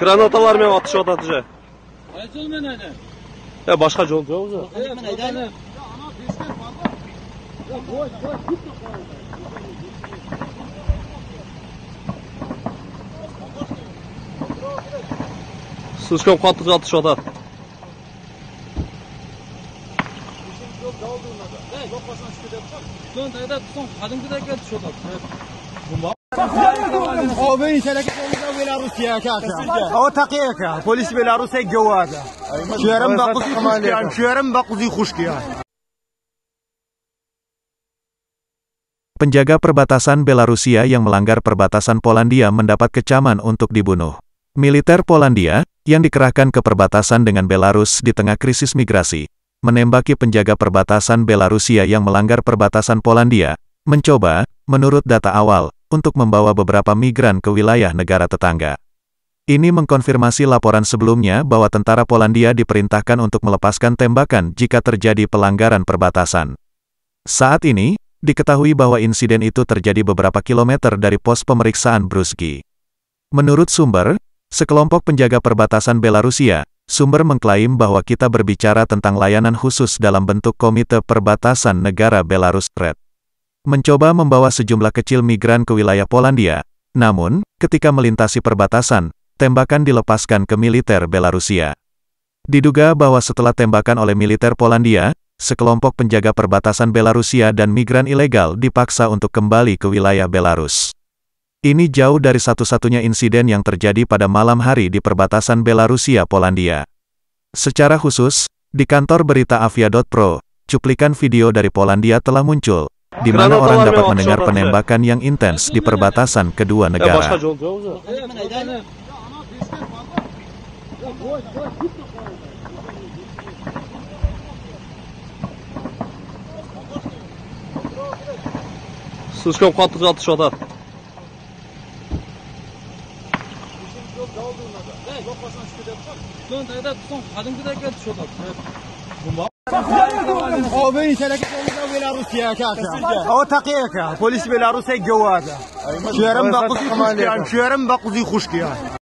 Granatalar mı atışa atacak? Ayıcıl mı neden? Ya başka yol yok mu? Ya ana bizden fazla. Ya boş boş git Слишком қатты атып жатады. Жоқ басынан түсіп кетеді. Сондайда соң кәдімгідей келіп түсіп жатады. او Penjaga perbatasan Belarusia yang melanggar perbatasan Polandia mendapat kecaman untuk dibunuh. Militer Polandia, yang dikerahkan ke perbatasan dengan Belarus di tengah krisis migrasi, menembaki penjaga perbatasan Belarusia yang melanggar perbatasan Polandia, mencoba, menurut data awal, untuk membawa beberapa migran ke wilayah negara tetangga. Ini mengkonfirmasi laporan sebelumnya bahwa tentara Polandia diperintahkan untuk melepaskan tembakan jika terjadi pelanggaran perbatasan. Saat ini, diketahui bahwa insiden itu terjadi beberapa kilometer dari pos pemeriksaan Bruski. Menurut sumber, sekelompok penjaga perbatasan Belarusia, sumber mengklaim bahwa kita berbicara tentang layanan khusus dalam bentuk Komite Perbatasan Negara Belarus Red mencoba membawa sejumlah kecil migran ke wilayah Polandia, namun, ketika melintasi perbatasan, tembakan dilepaskan ke militer Belarusia. Diduga bahwa setelah tembakan oleh militer Polandia, sekelompok penjaga perbatasan Belarusia dan migran ilegal dipaksa untuk kembali ke wilayah Belarus. Ini jauh dari satu-satunya insiden yang terjadi pada malam hari di perbatasan Belarusia-Polandia. Secara khusus, di kantor berita Avia.pro, cuplikan video dari Polandia telah muncul, di mana orang dapat mendengar penembakan yang intens di perbatasan kedua eh, negara. Слишком қатты жатыш او بینیش لکه بلاروسیا کاکا او تقیه که پلیس بلاروسی جواده شیرم با قوزی خوشکیان شیرم با قوزی خوشکیان